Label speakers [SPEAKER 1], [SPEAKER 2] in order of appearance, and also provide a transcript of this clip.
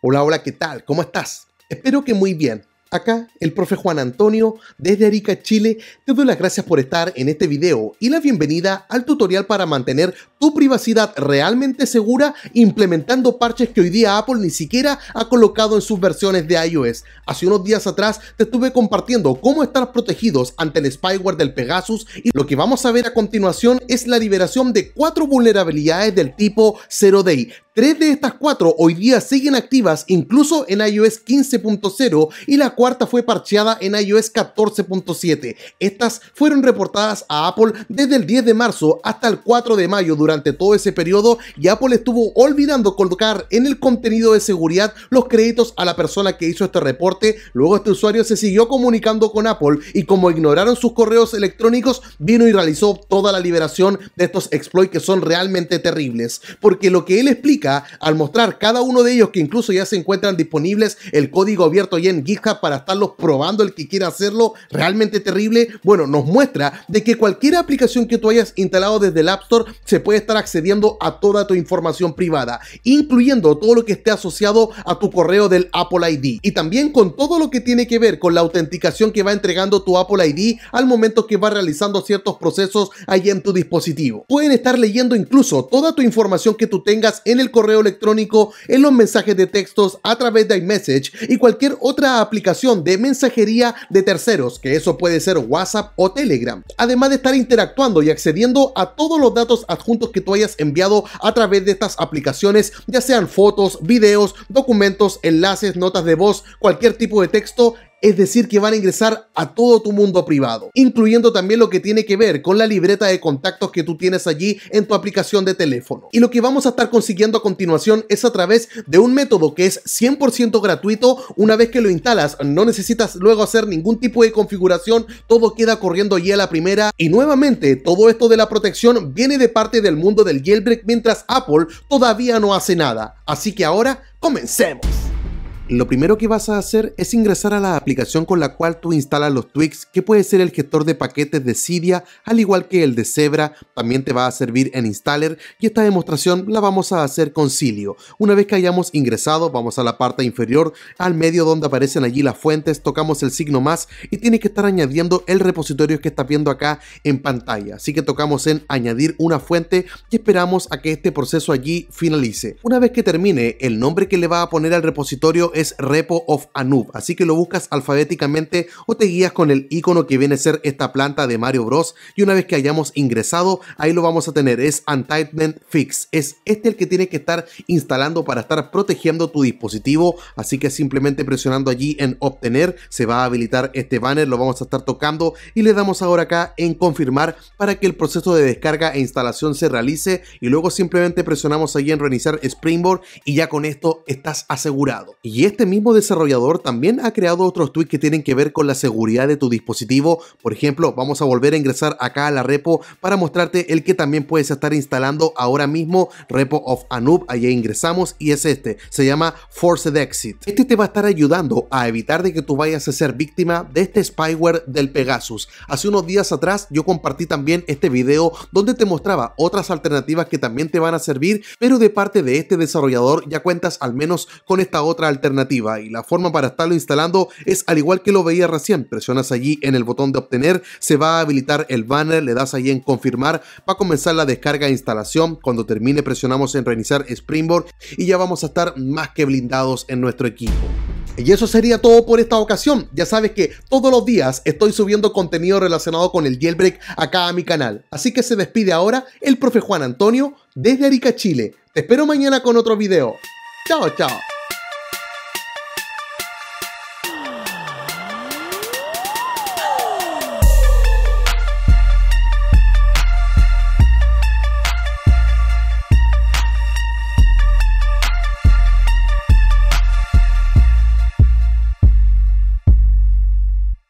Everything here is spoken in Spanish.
[SPEAKER 1] Hola, hola, ¿qué tal? ¿Cómo estás? Espero que muy bien. Acá el profe Juan Antonio desde Arica, Chile, te doy las gracias por estar en este video y la bienvenida al tutorial para mantener tu privacidad realmente segura implementando parches que hoy día Apple ni siquiera ha colocado en sus versiones de iOS. Hace unos días atrás te estuve compartiendo cómo estar protegidos ante el spyware del Pegasus y lo que vamos a ver a continuación es la liberación de cuatro vulnerabilidades del tipo Zero Day Tres de estas cuatro hoy día siguen activas incluso en iOS 15.0 y la cuarta fue parcheada en iOS 14.7. Estas fueron reportadas a Apple desde el 10 de marzo hasta el 4 de mayo durante todo ese periodo y Apple estuvo olvidando colocar en el contenido de seguridad los créditos a la persona que hizo este reporte. Luego este usuario se siguió comunicando con Apple y como ignoraron sus correos electrónicos, vino y realizó toda la liberación de estos exploits que son realmente terribles. Porque lo que él explica al mostrar cada uno de ellos que incluso ya se encuentran disponibles el código abierto ya en GitHub para estarlos probando el que quiera hacerlo realmente terrible, bueno, nos muestra de que cualquier aplicación que tú hayas instalado desde el App Store se puede estar accediendo a toda tu información privada, incluyendo todo lo que esté asociado a tu correo del Apple ID y también con todo lo que tiene que ver con la autenticación que va entregando tu Apple ID al momento que va realizando ciertos procesos ahí en tu dispositivo. Pueden estar leyendo incluso toda tu información que tú tengas en el correo electrónico, en los mensajes de textos a través de iMessage y cualquier otra aplicación de mensajería de terceros, que eso puede ser WhatsApp o Telegram. Además de estar interactuando y accediendo a todos los datos adjuntos que tú hayas enviado a través de estas aplicaciones, ya sean fotos, videos, documentos, enlaces, notas de voz, cualquier tipo de texto, es decir, que van a ingresar a todo tu mundo privado, incluyendo también lo que tiene que ver con la libreta de contactos que tú tienes allí en tu aplicación de teléfono. Y lo que vamos a estar consiguiendo a continuación es a través de un método que es 100% gratuito, una vez que lo instalas no necesitas luego hacer ningún tipo de configuración, todo queda corriendo allí a la primera y nuevamente todo esto de la protección viene de parte del mundo del jailbreak mientras Apple todavía no hace nada. Así que ahora comencemos lo primero que vas a hacer es ingresar a la aplicación con la cual tú instalas los tweaks que puede ser el gestor de paquetes de Cydia, al igual que el de Zebra, también te va a servir en Installer y esta demostración la vamos a hacer con Cilio. Una vez que hayamos ingresado, vamos a la parte inferior, al medio donde aparecen allí las fuentes, tocamos el signo más y tienes que estar añadiendo el repositorio que estás viendo acá en pantalla. Así que tocamos en añadir una fuente y esperamos a que este proceso allí finalice. Una vez que termine, el nombre que le va a poner al repositorio es Repo of Anub, así que lo buscas alfabéticamente o te guías con el icono que viene a ser esta planta de Mario Bros. Y una vez que hayamos ingresado, ahí lo vamos a tener, es Untitled Fix, es este el que tiene que estar instalando para estar protegiendo tu dispositivo, así que simplemente presionando allí en obtener se va a habilitar este banner, lo vamos a estar tocando y le damos ahora acá en confirmar para que el proceso de descarga e instalación se realice y luego simplemente presionamos allí en reiniciar Springboard y ya con esto estás asegurado este mismo desarrollador también ha creado otros tweets que tienen que ver con la seguridad de tu dispositivo. Por ejemplo, vamos a volver a ingresar acá a la repo para mostrarte el que también puedes estar instalando ahora mismo, repo of Anub. Allí ingresamos y es este, se llama Forced Exit. Este te va a estar ayudando a evitar de que tú vayas a ser víctima de este spyware del Pegasus. Hace unos días atrás yo compartí también este video donde te mostraba otras alternativas que también te van a servir, pero de parte de este desarrollador ya cuentas al menos con esta otra alternativa y la forma para estarlo instalando es al igual que lo veía recién. Presionas allí en el botón de obtener, se va a habilitar el banner, le das allí en confirmar, va a comenzar la descarga e instalación. Cuando termine presionamos en reiniciar Springboard y ya vamos a estar más que blindados en nuestro equipo. Y eso sería todo por esta ocasión. Ya sabes que todos los días estoy subiendo contenido relacionado con el jailbreak acá a mi canal. Así que se despide ahora el profe Juan Antonio desde Arica, Chile. Te espero mañana con otro video. Chao, chao.